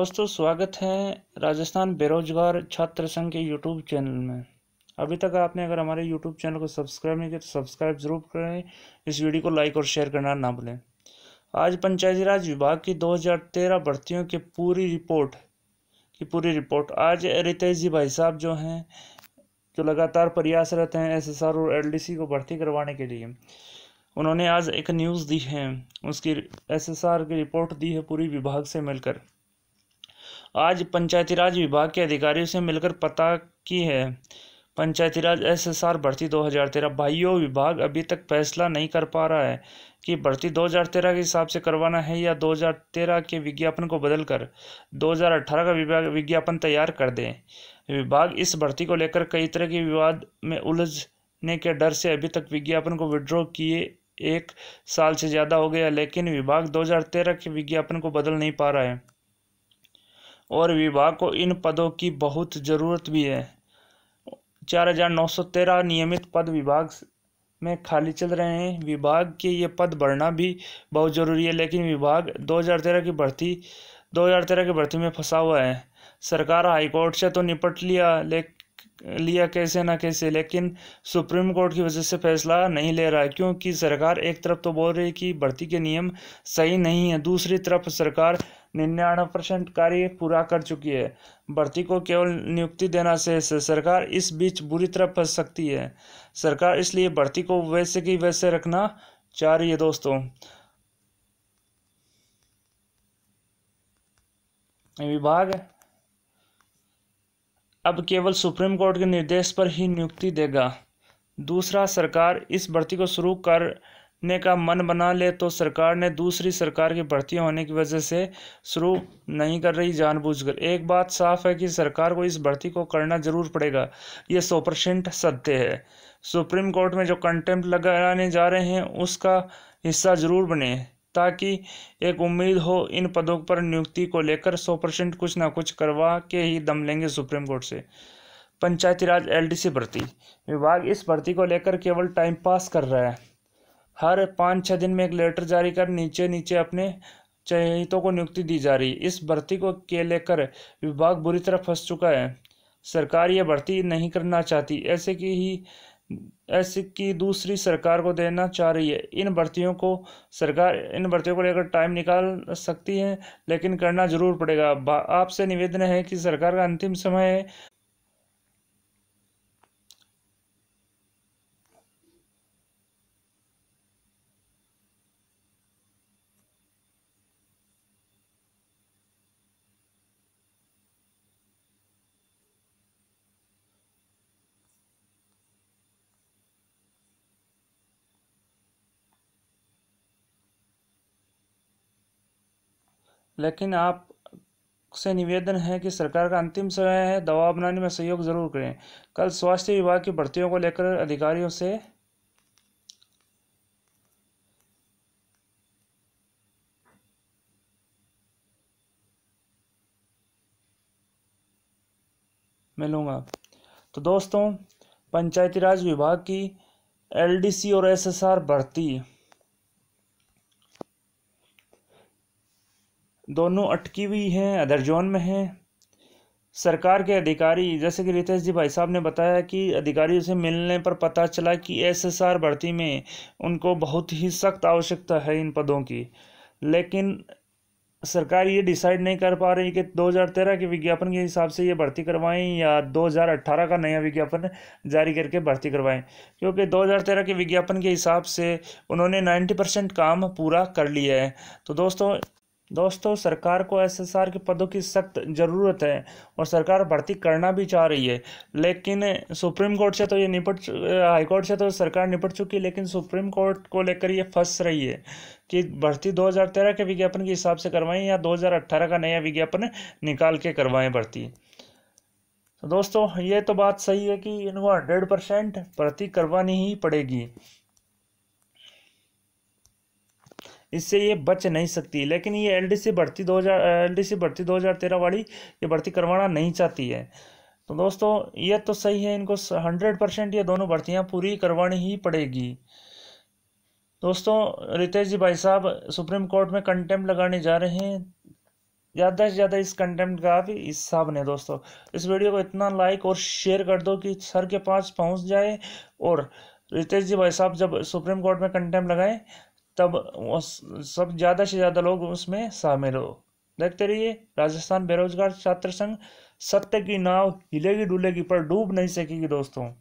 दोस्तों स्वागत है राजस्थान बेरोजगार छात्र संघ के यूट्यूब चैनल में अभी तक आपने अगर हमारे यूट्यूब चैनल को सब्सक्राइब नहीं किया तो सब्सक्राइब ज़रूर करें इस वीडियो को लाइक और शेयर करना ना भूलें आज पंचायती राज विभाग की 2013 भर्तियों की पूरी रिपोर्ट की पूरी रिपोर्ट आज रितेश जी भाई साहब जो हैं जो लगातार प्रयासरत हैं एस और एल को भर्ती करवाने के लिए उन्होंने आज एक न्यूज़ दी है उसकी एस की रिपोर्ट दी है पूरी विभाग से मिलकर आज पंचायती राज विभाग के अधिकारियों से मिलकर पता की है Panchayati Raj S S R भर्ती दो हज़ार तेरह भाइयों विभाग अभी तक फैसला नहीं कर पा रहा है कि भर्ती दो हज़ार तेरह के हिसाब से करवाना है या दो हज़ार तेरह के विज्ञापन को बदलकर दो हज़ार अठारह का विभाग विज्ञापन तैयार कर दें विभाग इस भर्ती को लेकर कई तरह के विवाद में उलझने के डर से अभी तक विज्ञापन को विड्रॉ किए एक साल से ज़्यादा हो गया लेकिन विभाग 2013 के विज्ञापन को बदल नहीं पा रहा है और विभाग को इन पदों की बहुत ज़रूरत भी है चार हज़ार नौ सौ तेरह नियमित पद विभाग में खाली चल रहे हैं विभाग के ये पद बढ़ना भी बहुत ज़रूरी है लेकिन विभाग दो हज़ार तेरह की भर्ती दो हज़ार तेरह की भर्ती में फंसा हुआ है सरकार हाईकोर्ट से तो निपट लिया ले लिया कैसे ना कैसे लेकिन सुप्रीम कोर्ट की वजह से फैसला नहीं ले रहा है क्योंकि सरकार एक तरफ तो बोल रही है कि भर्ती के नियम सही नहीं है दूसरी तरफ सरकार निन्यानवे परसेंट कार्य पूरा कर चुकी है भर्ती को केवल नियुक्ति देना से, से सरकार इस बीच बुरी तरह फंस सकती है सरकार इसलिए भर्ती को वैसे की वैसे रखना चाह रही है दोस्तों विभाग अब केवल सुप्रीम कोर्ट के निर्देश पर ही नियुक्ति देगा दूसरा सरकार इस भर्ती को शुरू कर ने का मन बना ले तो सरकार ने दूसरी सरकार की भर्ती होने की वजह से शुरू नहीं कर रही जानबूझकर एक बात साफ है कि सरकार को इस भर्ती को करना जरूर पड़ेगा ये सौ परसेंट सत्य है सुप्रीम कोर्ट में जो कंटेंप्ट लगाने जा रहे हैं उसका हिस्सा जरूर बने ताकि एक उम्मीद हो इन पदों पर नियुक्ति को लेकर सौ परसेंट कुछ ना कुछ करवा के ही दम लेंगे सुप्रीम कोर्ट से पंचायती राज एलडीसी भर्ती विभाग इस भर्ती को लेकर केवल टाइम पास कर रहा है हर पाँच छः दिन में एक लेटर जारी कर नीचे नीचे अपने चयनितों को नियुक्ति दी जा रही इस भर्ती को के लेकर विभाग बुरी तरह फंस चुका है सरकार ये भर्ती नहीं करना चाहती ऐसे की ही ऐसे की दूसरी सरकार को देना चाह रही है इन भर्तियों को सरकार इन भर्तियों को लेकर टाइम निकाल सकती है लेकिन करना जरूर पड़ेगा आपसे निवेदन है कि सरकार का अंतिम समय है लेकिन आप से निवेदन है कि सरकार का अंतिम समय है दवा बनाने में सहयोग ज़रूर करें कल स्वास्थ्य विभाग की भर्तियों को लेकर अधिकारियों से मिलूंगा तो दोस्तों पंचायती राज विभाग की एलडीसी और एसएसआर भर्ती दोनों अटकी हुई हैं अदर जोन में हैं सरकार के अधिकारी जैसे कि रितेश जी भाई साहब ने बताया कि अधिकारियों से मिलने पर पता चला कि एसएसआर भर्ती में उनको बहुत ही सख्त आवश्यकता है इन पदों की लेकिन सरकार ये डिसाइड नहीं कर पा रही कि 2013 के विज्ञापन के हिसाब से ये भर्ती करवाएं या 2018 का नया विज्ञापन जारी करके भर्ती करवाएं क्योंकि 2013 के विज्ञापन के हिसाब से उन्होंने 90 परसेंट काम पूरा कर लिया है तो दोस्तों दोस्तों सरकार को एसएसआर के पदों की सख्त ज़रूरत है और सरकार भर्ती करना भी चाह रही है लेकिन सुप्रीम कोर्ट से तो ये निपट हाई कोर्ट से तो सरकार निपट चुकी है लेकिन सुप्रीम कोर्ट को लेकर ये फंस रही है कि भर्ती 2013 के विज्ञापन के हिसाब से करवाएं या 2018 का नया विज्ञापन निकाल के करवाएं भर्ती तो दोस्तों ये तो बात सही है कि इनको हंड्रेड परसेंट भर्ती करवानी ही पड़ेगी इससे ये बच नहीं सकती लेकिन ये एलडीसी भर्ती दो हज़ार एल भर्ती दो हज़ार तेरह वाली ये भर्ती करवाना नहीं चाहती है तो दोस्तों ये तो सही है इनको हंड्रेड परसेंट ये दोनों भर्तियाँ पूरी करवानी ही पड़ेगी दोस्तों रितेश जी भाई साहब सुप्रीम कोर्ट में कंटेम्प लगाने जा रहे हैं ज़्यादा से ज़्यादा इस कंटेम का भी हिस्सा बने दोस्तों इस वीडियो को इतना लाइक और शेयर कर दो कि सर के पास पहुंच जाए और रितेश जी भाई साहब जब सुप्रीम कोर्ट में कंटेम लगाएं तब सब ज़्यादा से ज़्यादा लोग उसमें शामिल हो देखते रहिए राजस्थान बेरोजगार छात्र संघ सत्य की नाव हिलेगी डुलेगी पर डूब नहीं सकेगी दोस्तों